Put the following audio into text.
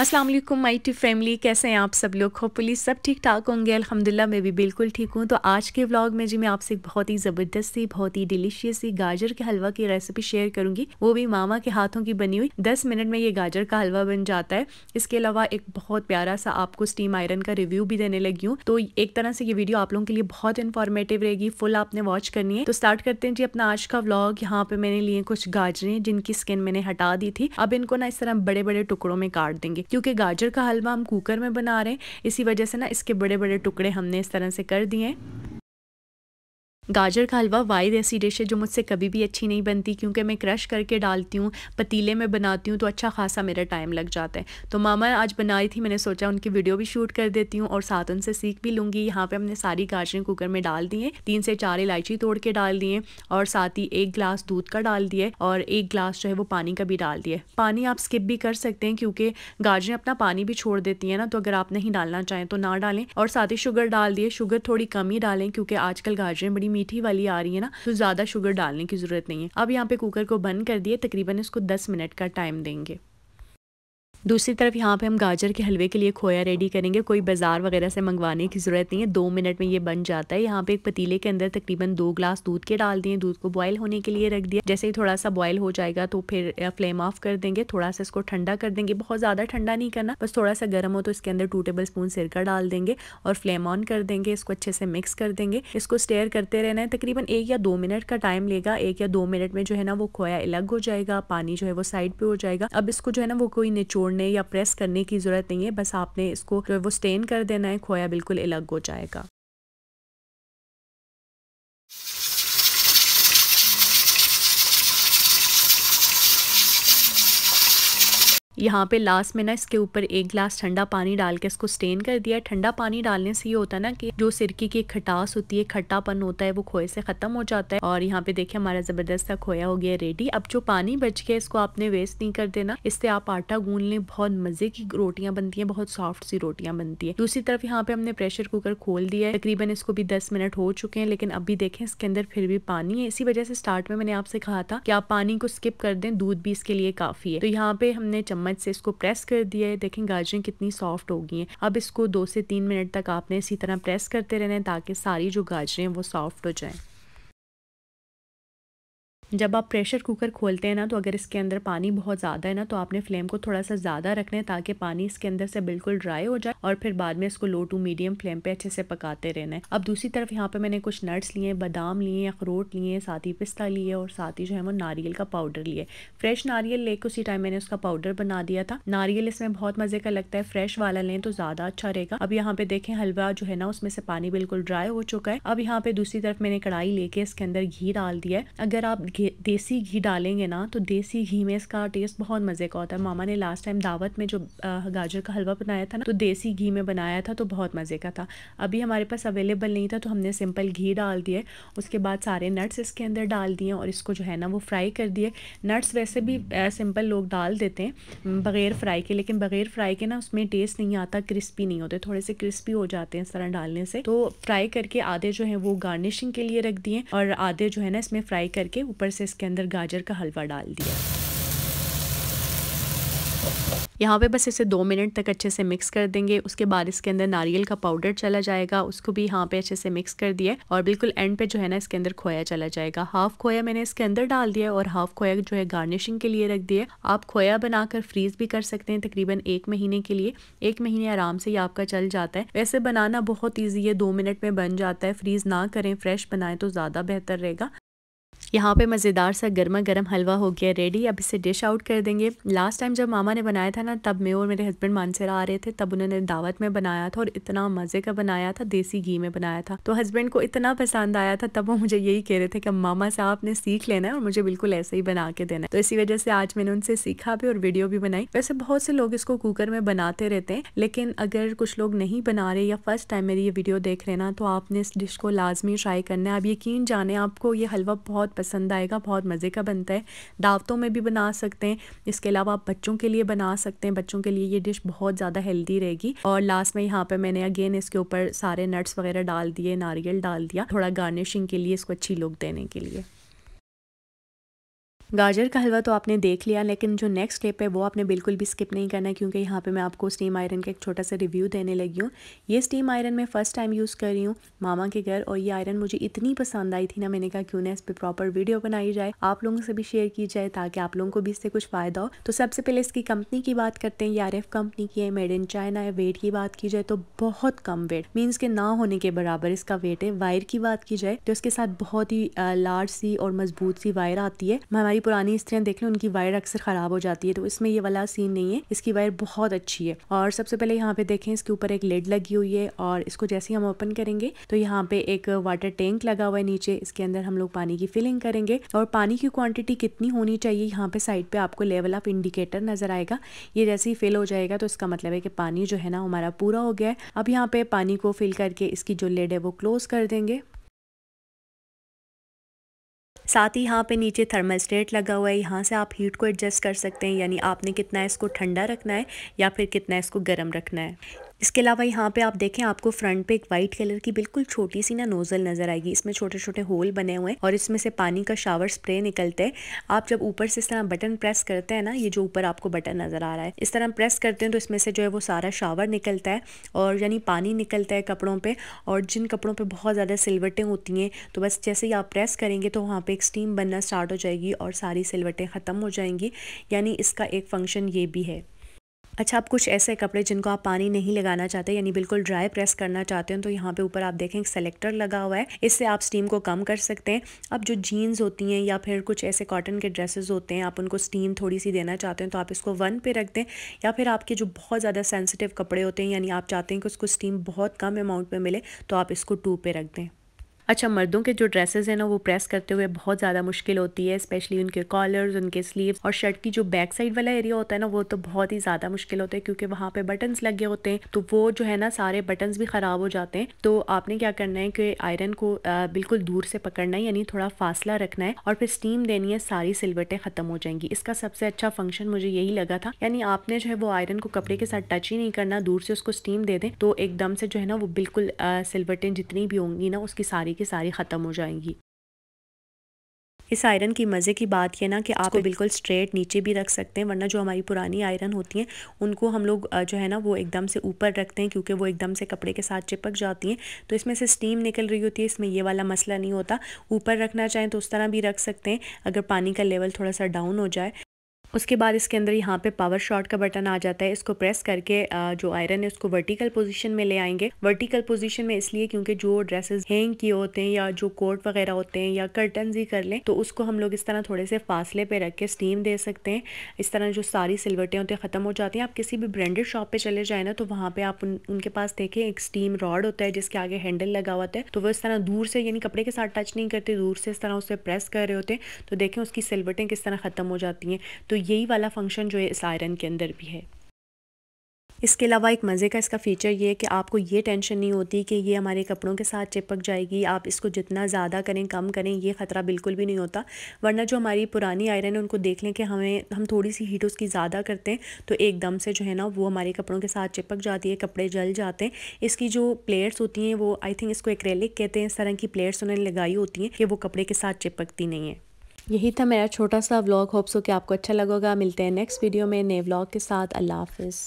अस्सलाम वालेकुम माई to family कैसे हैं आप सब लोग होपली सब ठीक ठाक होंगे अल्हम्दुलिल्लाह मैं भी बिल्कुल ठीक हूँ तो आज के व्लॉग में जी मैं आपसे बहुत ही ज़बरदस्त सी बहुत ही डिलीशियस सी गाजर के हलवा की रेसिपी शेयर करूँगी वो भी मामा के हाथों की बनी हुई दस मिनट में ये गाजर का हलवा बन जाता है इसके अलावा एक बहुत प्यारा सा आपको स्टीम आयरन का रिव्यू भी देने लगी हूँ तो एक तरह से ये वीडियो आप लोगों के लिए बहुत इन्फॉर्मेटिव रहेगी फुल आपने वॉच करनी है तो स्टार्ट करते हैं जी अपना आज का व्लॉग यहाँ पे मैंने लिए कुछ गाजरें जिनकी स्किन मैंने हटा दी थी अब इनको ना इस तरह बड़े बड़े टुकड़ों में काट देंगे क्योंकि गाजर का हलवा हम कुकर में बना रहे हैं इसी वजह से ना इसके बड़े बड़े टुकड़े हमने इस तरह से कर दिए हैं गाजर का हलवा वाइद ऐसी डिश है जो मुझसे कभी भी अच्छी नहीं बनती क्योंकि मैं क्रश करके डालती हूँ पतीले में बनाती हूँ तो अच्छा खासा मेरा टाइम लग जाता है तो मामा आज बनाई थी मैंने सोचा उनकी वीडियो भी शूट कर देती हूँ और साथ उनसे सीख भी लूँगी यहाँ पर हमने सारी गाजरें कुकर में डाल दी हैं तीन से चार इलायची तोड़ के डाल दिए और साथ ही एक ग्लास दूध का डाल दिए और एक ग्लास जो है वो पानी का भी डाल दिए पानी आप स्किप भी कर सकते हैं क्योंकि गाजरें अपना पानी भी छोड़ देती हैं ना तो अगर आप नहीं डालना चाहें तो ना डालें और साथ ही शुगर डाल दिए शुगर थोड़ी कम ही डालें क्योंकि आजकल गाजरें बड़ी मीठी वाली आ रही है ना तो ज़्यादा शुगर डालने की ज़रूरत नहीं है अब यहाँ पे कुकर को बंद कर दिए तकरीबन इसको दस मिनट का टाइम देंगे दूसरी तरफ यहाँ पे हम गाजर के हलवे के लिए खोया रेडी करेंगे कोई बाज़ार वगैरह से मंगवाने की ज़रूरत नहीं है दो मिनट में ये बन जाता है यहाँ पे एक पतीले के अंदर तकरीबन दो ग्लास दूध के डाल दिए दूध को बॉयल होने के लिए रख दिया जैसे ही थोड़ा सा बॉयल हो जाएगा तो फिर फ्लेम ऑफ कर देंगे थोड़ा सा इसको ठंडा कर देंगे बहुत ज़्यादा ठंडा नहीं करना बस थोड़ा सा गर्म हो तो इसके अंदर टू टेबल स्पून सिरका डाल देंगे और फ्लेम ऑन कर देंगे इसको अच्छे से मिक्स कर देंगे इसको स्टेयर करते रहना है तकरीबन एक या दो मिनट का टाइम लेगा एक या दो मिनट में जो है ना वो खोया अलग हो जाएगा पानी जो है वो साइड पर हो जाएगा अब इसको जो है ना वो कोई निचोड़ छोड़ने या प्रेस करने की ज़रूरत नहीं है बस आपने इसको जो है वो स्टेन कर देना है खोया बिल्कुल अलग हो जाएगा यहाँ पे लास्ट में ना इसके ऊपर एक ग्लास ठंडा पानी डाल के इसको स्टेन कर दिया ठंडा पानी डालने से ये होता है ना कि जो सिरकी की खटास होती है खट्टापन होता है वो खोए से ख़त्म हो जाता है और यहाँ पे देखिए हमारा ज़बरदस्त सा खोया हो गया रेडी अब जो पानी बच गया इसको आपने वेस्ट नहीं कर देना इससे आप आटा गूंद लें बहुत मज़े की रोटियां बनती है बहुत सॉफ्ट सी रोटियां बनती है दूसरी तरफ यहाँ पे हमने प्रेशर कुकर खोल दिया है तकरीबन इसको भी दस मिनट हो चुके हैं लेकिन अभी देखें इसके अंदर फिर भी पानी है इसी वजह से स्टार्ट में मैंने आपसे कहा था कि आप पानी को स्किप कर दें दूध भी इसके लिए काफ़ी है तो यहाँ पे हमने चम्मच हाथ से इसको प्रेस कर दिया है देखें गाजरें कितनी सॉफ्ट हो गई हैं अब इसको दो से तीन मिनट तक आपने इसी तरह प्रेस करते रहना है ताकि सारी जो गाजरें हैं वो सॉफ्ट हो जाएँ जब आप प्रेशर कुकर खोलते हैं ना तो अगर इसके अंदर पानी बहुत ज़्यादा है ना तो आपने फ्लेम को थोड़ा सा ज़्यादा रखना है ताकि पानी इसके अंदर से बिल्कुल ड्राई हो जाए और फिर बाद में इसको लो टू मीडियम फ्लेम पे अच्छे से पकाते रहना है अब दूसरी तरफ यहाँ पे मैंने कुछ नट्स लिए बादाम लिए अखरोट लिए साथ ही पिस्ता लिए और साथ ही जो है वो नारियल का पाउडर लिए फ्रेश नारियल लेके उसी टाइम मैंने उसका पाउडर बना दिया था नारियल इसमें बहुत मज़े का लगता है फ्रेश वाला लें तो ज़्यादा अच्छा रहेगा अब यहाँ पे देखें हलवा जो है ना उसमें से पानी बिल्कुल ड्राई हो चुका है अब यहाँ पे दूसरी तरफ मैंने कढ़ाई लेके इसके अंदर घी डाल दिया है अगर आप घी देसी घी डालेंगे ना तो देसी घी में इसका टेस्ट बहुत मज़े का होता है मामा ने लास्ट टाइम दावत में जो गाजर का हलवा बनाया था ना तो देसी घी में बनाया था तो बहुत मज़े का था अभी हमारे पास अवेलेबल नहीं था तो हमने सिंपल घी डाल दिए उसके बाद सारे नट्स इसके अंदर डाल दिए और इसको जो है ना वो फ्राई कर दिए नट्स वैसे भी सिंपल लोग डाल देते हैं बग़ैर फ्राई के लेकिन बग़ैर फ्राई के ना उसमें टेस्ट नहीं आता क्रिस्पी नहीं होते थोड़े से क्रिस्पी हो जाते हैं इस तरह डालने से तो फ्राई करके आधे जो है वो गार्निशिंग के लिए रख दिए और आधे जो है ना इसमें फ्राई करके ऊपर से इसके अंदर गाजर का हलवा डाल दिया यहाँ पे बस इसे दो मिनट तक अच्छे से मिक्स कर देंगे उसके बाद इसके अंदर नारियल का पाउडर चला जाएगा उसको भी यहाँ पे अच्छे से मिक्स कर दिया और बिल्कुल एंड पे जो है ना इसके अंदर खोया चला जाएगा हाफ खोया मैंने इसके अंदर डाल दिया और हाफ खोया जो है गार्निशिंग के लिए रख दिया आप खोया बनाकर फ्रीज भी कर सकते हैं तकरीबन एक महीने के लिए एक महीने आराम से ये आपका चल जाता है वैसे बनाना बहुत ईजी है दो मिनट में बन जाता है फ्रीज ना करें फ्रेश बनाएं तो ज़्यादा बेहतर रहेगा यहाँ पे मज़ेदार सा गर्मा गर्म हलवा हो गया रेडी अब इसे डिश आउट कर देंगे लास्ट टाइम जब मामा ने बनाया था ना तब मैं और मेरे हस्बैंड मानसेरा आ रहे थे तब उन्होंने दावत में बनाया था और इतना मज़े का बनाया था देसी घी में बनाया था तो हस्बैंड को इतना पसंद आया था तब वो मुझे यही कह रहे थे कि मामा से आपने सीख लेना है और मुझे बिल्कुल ऐसे ही बना के देना है तो इसी वजह से आज मैंने उनसे सीखा भी और वीडियो भी बनाई वैसे बहुत से लोग इसको कुकर में बनाते रहते हैं लेकिन अगर कुछ लोग नहीं बना रहे या फर्स्ट टाइम मेरी ये वीडियो देख रहे ना तो आपने इस डिश को लाजमी ट्राई करना है आप यकीन जाने आपको ये हलवा बहुत पसंद आएगा बहुत मज़े का बनता है दावतों में भी बना सकते हैं इसके अलावा आप बच्चों के लिए बना सकते हैं बच्चों के लिए ये डिश बहुत ज़्यादा हेल्दी रहेगी और लास्ट में यहाँ पर मैंने अगेन इसके ऊपर सारे नट्स वगैरह डाल दिए नारियल डाल दिया थोड़ा गार्निशिंग के लिए इसको अच्छी लुक देने के लिए गाजर का हलवा तो आपने देख लिया लेकिन जो नेक्स्ट स्टेप है वो आपने बिल्कुल भी स्किप नहीं करना क्योंकि यहाँ पे मैं आपको स्टीम आयरन का एक छोटा सा रिव्यू देने लगी हूँ ये स्टीम आयरन मैं फ़र्स्ट टाइम यूज़ कर रही हूँ मामा के घर और ये आयरन मुझे इतनी पसंद आई थी ना मैंने कहा क्यों ना इस पर प्रॉपर वीडियो बनाई जाए आप लोगों से भी शेयर की जाए ताकि आप लोगों को भी इससे कुछ फ़ायदा हो तो सबसे पहले इसकी कंपनी की बात करते हैं ये एफ कंपनी की है मेड इन चाइना है वेट की बात की जाए तो बहुत कम वेट मीन्स के ना होने के बराबर इसका वेट है वायर की बात की जाए तो इसके साथ बहुत ही लार्ज सी और मजबूत सी वायर आती है हमारी पुरानी स्त्रियाँ देख लें उनकी वायर अक्सर ख़राब हो जाती है तो इसमें ये वाला सीन नहीं है इसकी वायर बहुत अच्छी है और सबसे पहले यहाँ पे देखें इसके ऊपर एक लेड लगी हुई है और इसको जैसे ही हम ओपन करेंगे तो यहाँ पे एक वाटर टैंक लगा हुआ है नीचे इसके अंदर हम लोग पानी की फिलिंग करेंगे और पानी की क्वांटिटी कितनी होनी चाहिए यहाँ पे साइड पे आपको लेवल ऑफ इंडिकेटर नजर आएगा ये जैसे ही फिल हो जाएगा तो इसका मतलब है कि पानी जो है ना हमारा पूरा हो गया है अब यहाँ पे पानी को फिल करके इसकी जो लेड है वो क्लोज कर देंगे साथ ही यहाँ पे नीचे थर्मल स्टेट लगा हुआ है यहाँ से आप हीट को एडजस्ट कर सकते हैं यानी आपने कितना इसको ठंडा रखना है या फिर कितना इसको गर्म रखना है इसके अलावा यहाँ पे आप देखें आपको फ्रंट पे एक वाइट कलर की बिल्कुल छोटी सी ना नोजल नजर आएगी इसमें छोटे छोटे होल बने हुए हैं और इसमें से पानी का शावर स्प्रे निकलते हैं आप जब ऊपर से इस तरह बटन प्रेस करते हैं ना ये जो ऊपर आपको बटन नजर आ रहा है इस तरह प्रेस करते हैं तो इसमें से जो है वो सारा शावर निकलता है और यानी पानी निकलता है कपड़ों पर और जिन कपड़ों पर बहुत ज़्यादा सिलवटें होती हैं तो बस जैसे ही आप प्रेस करेंगे तो वहाँ पर एक स्टीम बनना स्टार्ट हो जाएगी और सारी सिलवटें ख़त्म हो जाएंगी यानी इसका एक फंक्शन ये भी है अच्छा आप कुछ ऐसे कपड़े जिनको आप पानी नहीं लगाना चाहते यानी बिल्कुल ड्राई प्रेस करना चाहते हो तो यहाँ पे ऊपर आप देखें सेलेक्टर लगा हुआ है इससे आप स्टीम को कम कर सकते हैं अब जो जीन्स होती हैं या फिर कुछ ऐसे कॉटन के ड्रेसेस होते हैं आप उनको स्टीम थोड़ी सी देना चाहते हैं तो आप इसको वन पे रख दें या फिर आपके जो बहुत ज़्यादा सेंसिटिव कपड़े होते हैं यानी आप चाहते हैं कि उसको स्टीम बहुत कम अमाउंट में मिले तो आप इसको टू पे रख दें अच्छा मर्दों के जो ड्रेसेस हैं ना वो प्रेस करते हुए बहुत ज़्यादा मुश्किल होती है स्पेशली उनके कॉलर्स उनके स्लीव्स और शर्ट की जो बैक साइड वाला एरिया होता है ना वो तो बहुत ही ज़्यादा मुश्किल होता है क्योंकि वहाँ पे बटन्स लगे होते हैं तो वो जो है ना सारे बटन्स भी ख़राब हो जाते हैं तो आपने क्या करना है कि आयरन को आ, बिल्कुल दूर से पकड़ना है यानी थोड़ा फासला रखना है और फिर स्टीम देनी है सारी सिलवटें ख़त्म हो जाएंगी इसका सबसे अच्छा फंक्शन मुझे यही लगा था यानी आपने जो है वो आयरन को कपड़े के साथ टच ही नहीं करना दूर से उसको स्टीम दे दें तो एकदम से जो है ना वो बिल्कुल सिलवटें जितनी भी होंगी ना उसकी सारी सारी की सारी ख़त्म हो जाएंगी इस आयरन की मज़े की बात यह ना कि आप बिल्कुल स्ट्रेट नीचे भी रख सकते हैं वरना जो हमारी पुरानी आयरन होती हैं उनको हम लोग जो है ना वो एकदम से ऊपर रखते हैं क्योंकि वो एकदम से कपड़े के साथ चिपक जाती हैं तो इसमें से स्टीम निकल रही होती है इसमें ये वाला मसला नहीं होता ऊपर रखना चाहें तो उस तरह भी रख सकते हैं अगर पानी का लेवल थोड़ा सा डाउन हो जाए उसके बाद इसके अंदर यहाँ पे पावर शॉट का बटन आ जाता है इसको प्रेस करके जो आयरन है उसको वर्टिकल पोजीशन में ले आएंगे वर्टिकल पोजीशन में इसलिए क्योंकि जो ड्रेसेस हैंग किए होते हैं या जो कोट वगैरह होते हैं या कर्टन ही कर लें तो उसको हम लोग इस तरह थोड़े से फासले पे रख के स्टीम दे सकते हैं इस तरह जो सारी सिलवटें होती हैं ख़त्म हो जाती हैं आप किसी भी ब्रांडेड शॉप पे चले जाए ना तो वहाँ पे आप उनके पास देखें एक स्टीम रॉड होता है जिसके आगे हैंडल लगा हुआ है तो वो इस तरह दूर से यानी कपड़े के साथ टच नहीं करते दूर से इस तरह उसे प्रेस कर रहे होते हैं तो देखें उसकी सिलवटें किस तरह ख़त्म हो जाती हैं तो यही वाला फंक्शन जो है इस आयरन के अंदर भी है इसके अलावा एक मज़े का इसका फ़ीचर ये है कि आपको ये टेंशन नहीं होती कि ये हमारे कपड़ों के साथ चिपक जाएगी आप इसको जितना ज़्यादा करें कम करें ये ख़तरा बिल्कुल भी नहीं होता वरना जो हमारी पुरानी आयरन है उनको देख लें कि हमें हम थोड़ी सी हीट उसकी ज़्यादा करते हैं तो एकदम से जो है ना वो हमारे कपड़ों के साथ चिपक जाती है कपड़े जल जाते हैं इसकी जो प्लेट्स होती हैं वो आई थिंक इसको एक्रेलिक कहते हैं इस तरह की प्लेट्स उन्होंने लगाई होती हैं कि वो कपड़े के साथ चिपकती नहीं है यही था मेरा छोटा सा व्लॉग होप्स हो कि आपको अच्छा लगेगा मिलते हैं नेक्स्ट वीडियो में नए व्लॉग के साथ अल्लाह हाफिज़